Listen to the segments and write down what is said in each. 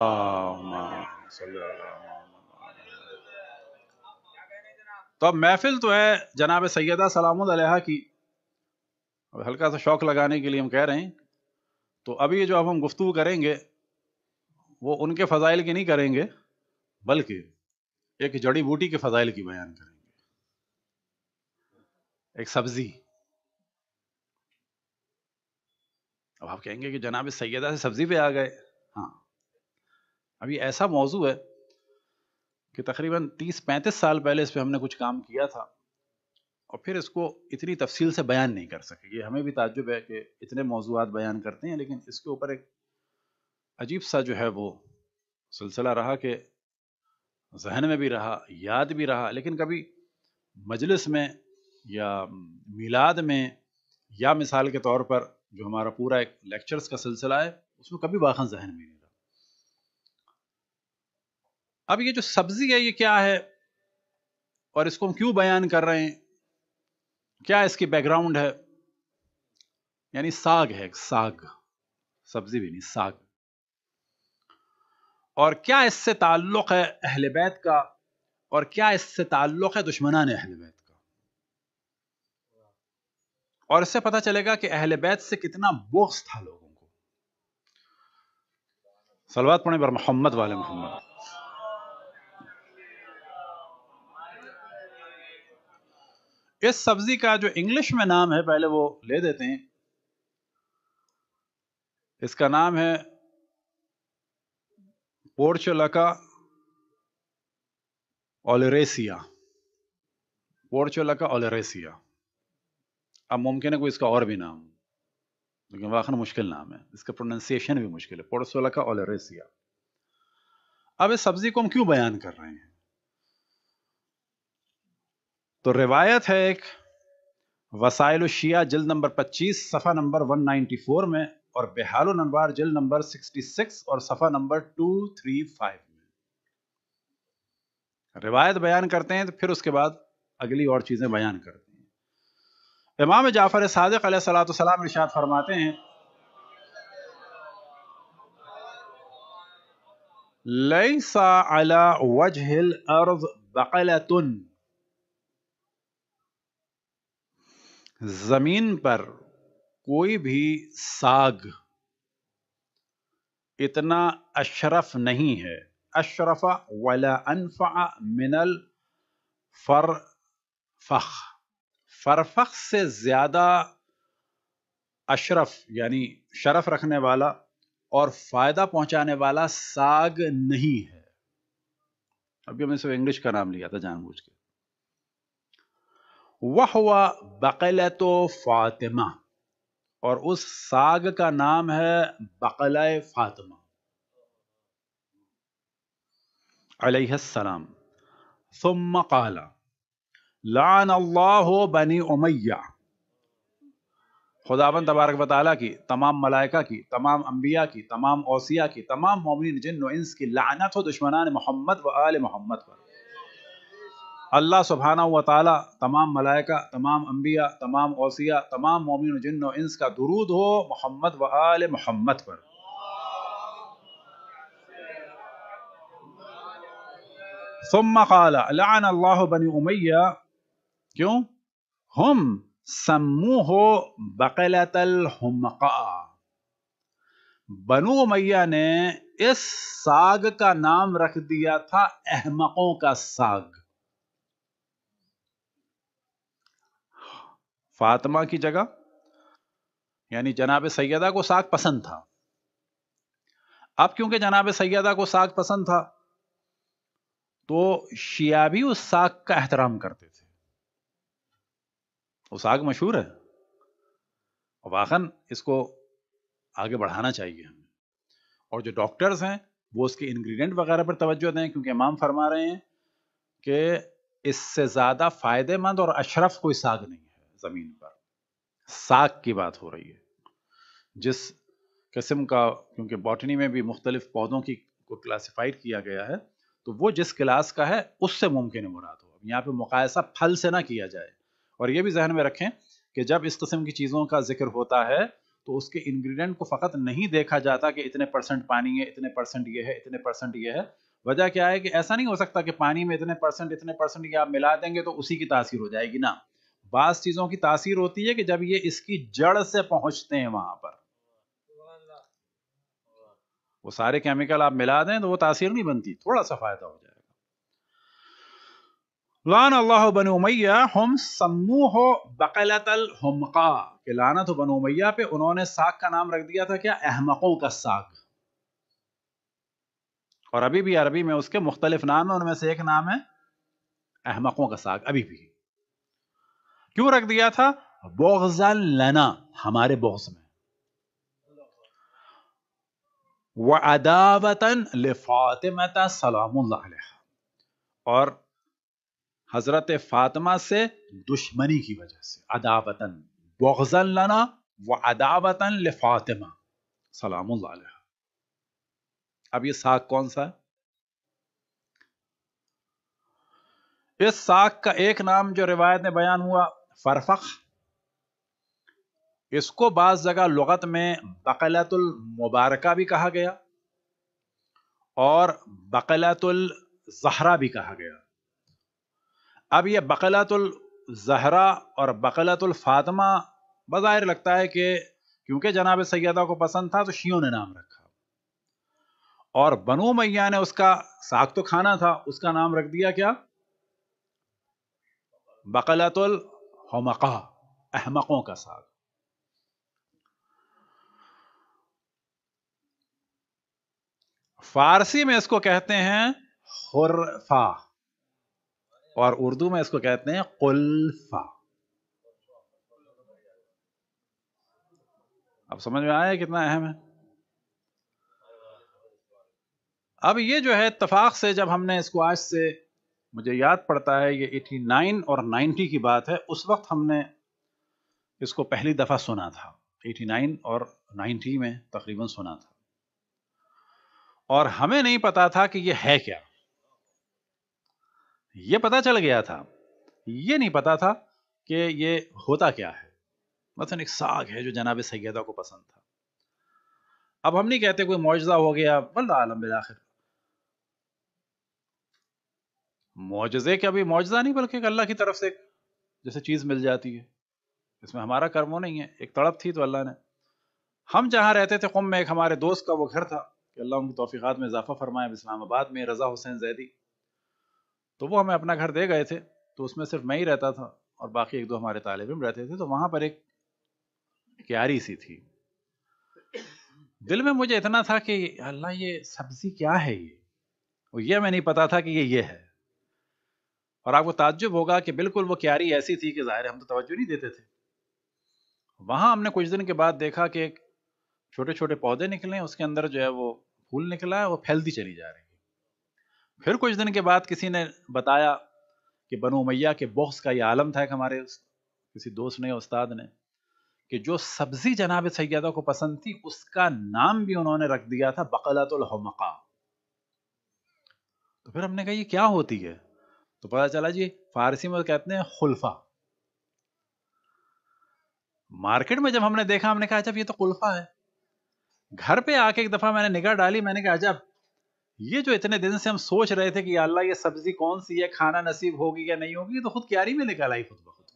Oh, तो अब महफिल तो है जनाब सैदा सलाम की अब हल्का सा शौक लगाने के लिए हम कह रहे हैं तो अभी जो अब हम गुफ्तु करेंगे वो उनके फ़ज़ाइल की नहीं करेंगे बल्कि एक जड़ी बूटी के फ़ज़ाइल की बयान करेंगे एक सब्ज़ी अब आप कहेंगे कि जनाब सैदा से सब्ज़ी पे आ गए हाँ अब ये ऐसा मौजू है कि तकरीबन 30-35 साल पहले इस पर हमने कुछ काम किया था और फिर इसको इतनी तफसील से बयान नहीं कर सके ये हमें भी ताजुब है कि इतने मौजूद बयान करते हैं लेकिन इसके ऊपर एक अजीब सा जो है वो सिलसिला रहा कि जहन में भी रहा याद भी रहा लेकिन कभी मजलिस में या मिलाद में या मिसाल के तौर पर जो हमारा पूरा एक लेक्चर्स का सिलसिला है उसमें कभी बाखन जहन में नहीं अब ये जो सब्जी है ये क्या है और इसको हम क्यों बयान कर रहे हैं क्या इसकी बैकग्राउंड है यानी साग है साग सब्जी भी नहीं साग और क्या इससे ताल्लुक़ है अहले बैत का और क्या इससे ताल्लुक़ है दुश्मनान अहले बैत का और इससे पता चलेगा कि अहल बैत से कितना बोक्स था लोगों को सलवात पढ़े पर मोहम्मद वाले मोहम्मद इस सब्जी का जो इंग्लिश में नाम है पहले वो ले देते हैं इसका नाम है पोर्चोलका ओलरेसिया पोर्चोलका ओलरेसिया अब मुमकिन है कोई इसका और भी नाम लेकिन वाखन मुश्किल नाम है इसका प्रोनाउंसिएशन भी मुश्किल है पोर्चोलका ओलरेसिया अब इस सब्जी को हम क्यों बयान कर रहे हैं तो रिवायत है एक वसाइल शिया जल्द नंबर 25 सफ़ा नंबर 194 में और बेहाल नंबर जल्द नंबर 66 और सफ़ा नंबर 235 में रिवायत बयान करते हैं तो फिर उसके बाद अगली और चीज़ें बयान करते हैं इमाम जाफ़र सादक सलाम इशाद फरमाते हैं सा अला वजहिल अर्ज बकलतुन जमीन पर कोई भी साग इतना अशरफ नहीं है अशरफा वाला अनफ़ा मिनल फ़र फ़ख फ़रफ़ख से ज़्यादा अशरफ यानी शरफ रखने वाला और फ़ायदा पहुंचाने वाला साग नहीं है अभी हमने सिर्फ इंग्लिश का नाम लिया था जानबूझ के वह हुआ बकल तो फातिमा और उस साग का नाम है बकल फातिमा अलैहिस्सलाम सुम्म लान अल्लाह बनी उमैया खुदाबन तबारक बताला की तमाम मलाइका की तमाम अम्बिया की तमाम ओसिया की तमाम मोमिन जिन इंस की लानत हो दुश्मनान मोहम्मद व आल मोहम्मद पर अल्लाह सुबहाना व तमाम मलाइका तमाम अम्बिया तमाम ओसिया तमाम मोमिन जिन व इंस का दुरूद हो मोहम्मद व आल मोहम्मद पर सुम्मा बनी उमैया क्यों हम सम्मू हो बकलतल हमका बनु उमैया ने इस साग का नाम रख दिया था अहमकों का साग फातिमा की जगह यानी जनाब सैदा को साग पसंद था अब क्योंकि जनाब सैदा को साग पसंद था तो शिया भी उस साग का एहतराम करते थे वो साग मशहूर है और वाहन इसको आगे बढ़ाना चाहिए हमें और जो डॉक्टर्स हैं वो उसके इंग्रेडिएंट वगैरह पर तवज्जो दें क्योंकि इमाम फरमा रहे हैं कि इससे ज़्यादा फ़ायदेमंद और अशरफ कोई साग नहीं है ज़मीन पर साग की बात हो रही है जिस किस्म का क्योंकि बॉटनी में भी मुख्तलिफ पौधों की को क्लासिफाइड किया गया है तो वो जिस क्लास का है उससे मुमकिन मुराद हो यहाँ पे मुकायसा फल से ना किया जाए और ये भी जहन में रखें कि जब इस किस्म की चीज़ों का जिक्र होता है तो उसके इंग्रेडिएंट को फ़कत नहीं देखा जाता कि इतने परसेंट पानी है इतने परसेंट ये है इतने परसेंट ये है वजह क्या है कि ऐसा नहीं हो सकता कि पानी में इतने परसेंट इतने परसेंट ये आप मिला देंगे तो उसी की तासीर हो जाएगी ना बास चीज़ों की तासीर होती है कि जब ये इसकी जड़ से पहुंचते हैं वहां पर वो सारे केमिकल आप मिला दें तो वो तासीर नहीं बनती थोड़ा सा फायदा हो जाएगा लान अल्लाह बनो मैया हम सम्मू हो बकलतल हमका के लानत बन उमैया पे उन्होंने साग का नाम रख दिया था क्या अहमकों का साग और अभी भी अरबी में उसके मुख्तलिफ नाम है उनमें से एक नाम है अहमकों का साग अभी भी क्यों रख दिया था बोगजन लना हमारे बोस में व अदावतन फातिमता सलाम और हजरत फातिमा से दुश्मनी की वजह से अदावतन बोगजल लना व अदावतन फातिमा सलाम अब ये साग कौन सा है इस साग का एक नाम जो रिवायत में बयान हुआ फरफ इसको बाज़ जगह लगत में बकलातुल मुबारका भी कहा गया और बकलातुल जहरा भी कहा गया अब यह बकलातुल जहरा और बकलातुल फातमा बज़ाहिर लगता है कि क्योंकि जनाब सैदा को पसंद था तो शियों ने नाम रखा और बनो मैया ने उसका साग तो खाना था उसका नाम रख दिया क्या बकलातुल हमका अहमकों का साग फारसी में इसको कहते हैं हुरफा और उर्दू में इसको कहते हैं कुल्फा अब समझ में आया कितना अहम है अब ये जो है इतफाक से जब हमने इसको आज से मुझे याद पड़ता है ये 89 और 90 की बात है उस वक्त हमने इसको पहली दफ़ा सुना था 89 और 90 में तकरीबन सुना था और हमें नहीं पता था कि ये है क्या ये पता चल गया था ये नहीं पता था कि ये होता क्या है मतलब एक साग है जो जनाब सैदा को पसंद था अब हम नहीं कहते कोई मुआवजा हो गया बल्ला आलम बिलाखिर मुआजे क्या भी मुआजा नहीं बल्कि अल्लाह की तरफ से जैसे चीज़ मिल जाती है इसमें हमारा कर्म नहीं है एक तड़प थी तो अल्लाह ने हम जहाँ रहते थे कुम में एक हमारे दोस्त का वो घर था कि अल्लाह उनकी तोफ़ीक़ात में इजाफा फरमाए इस्लामाबाद में रज़ा हुसैन जैदी तो वो हमें अपना घर दे गए थे तो उसमें सिर्फ मैं ही रहता था और बाकी एक दो हमारे तालब इम रहते थे तो वहाँ पर एक क्यारी सी थी दिल में मुझे इतना था कि अल्लाह ये सब्ज़ी क्या है ये और यह मैं नहीं पता था कि ये ये है और आपको ताज्जुब होगा कि बिल्कुल वो क्यारी ऐसी थी कि ज़ाहिर हम तो तवज्जो नहीं देते थे वहां हमने कुछ दिन के बाद देखा कि एक छोटे छोटे पौधे निकले उसके अंदर जो है वो फूल निकला है वो फैलती चली जा रही है फिर कुछ दिन के बाद किसी ने बताया कि बनो मैया के बॉक्स का ये आलम था कि हमारे किसी दोस्त ने उस्ताद ने कि जो सब्जी जनाब सैदा को पसंद थी उसका नाम भी उन्होंने रख दिया था बकलातुल हमका तो फिर हमने कहा ये क्या होती है तो पता चला जी फारसी में तो कहते हैं खुल्फा मार्केट में जब हमने देखा हमने कहा जब अच्छा, ये तो कुल्फा है घर पे आके एक दफा मैंने निगाह डाली मैंने कहा जब अच्छा, ये जो इतने दिन से हम सोच रहे थे कि अल्लाह ये सब्जी कौन सी है खाना नसीब होगी या नहीं होगी तो खुद क्यारी में निकल आई खुद ब खुद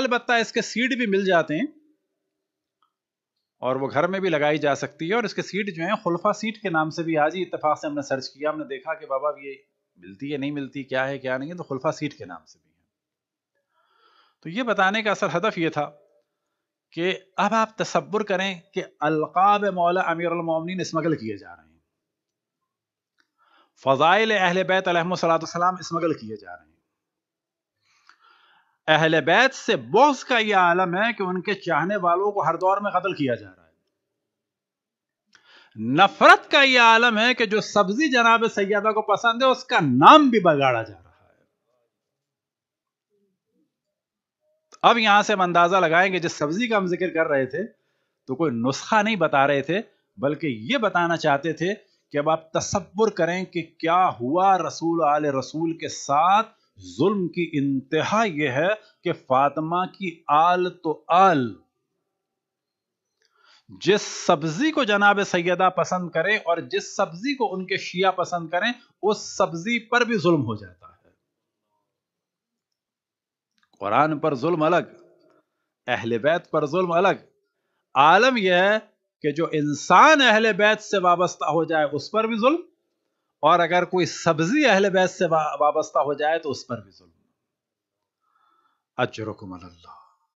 अलबत्ता इसके सीड भी मिल जाते हैं और वो घर में भी लगाई जा सकती है और इसके सीट जो है खुलफा सीट के नाम से भी आज ही इतफाक़ से हमने सर्च किया हमने देखा कि बाबा ये मिलती है नहीं मिलती क्या है क्या नहीं है तो खुलफा सीट के नाम से भी है तो ये बताने का असल हदफ ये था कि अब आप तस्वुर करें कि अलकाब मौला अमीरमिन स्मगल किए जा रहे हैं फ़ज़ाइल अहल बैतम सलाम स्मगल किए जा रहे हैं अहल बैत से बोस का यह आलम है कि उनके चाहने वालों को हर दौर में कतल किया जा रहा है नफरत का यह आलम है कि जो सब्जी जनाब सैदा को पसंद है उसका नाम भी बगाड़ा जा रहा है अब यहां से हम अंदाजा लगाएंगे जिस सब्जी का हम जिक्र कर रहे थे तो कोई नुस्खा नहीं बता रहे थे बल्कि यह बताना चाहते थे कि अब आप तस्वुर करें कि क्या हुआ रसूल आल रसूल के साथ जुल्म की इंतहा यह है कि फातिमा की आल तो आल जिस सब्जी को जनाब सैदा पसंद करें और जिस सब्जी को उनके शिया पसंद करें उस सब्जी पर भी जुल्म हो जाता है कुरान पर जुल्म अलग अहल बैत पर जुल्म अलग आलम यह है कि जो इंसान अहल बैत से वाबस्ता हो जाए उस पर भी जुल्म और अगर कोई सब्जी अहल बैस से वाबस्ता हो जाए तो उस पर भी जुल्म रुकुम अल्लाह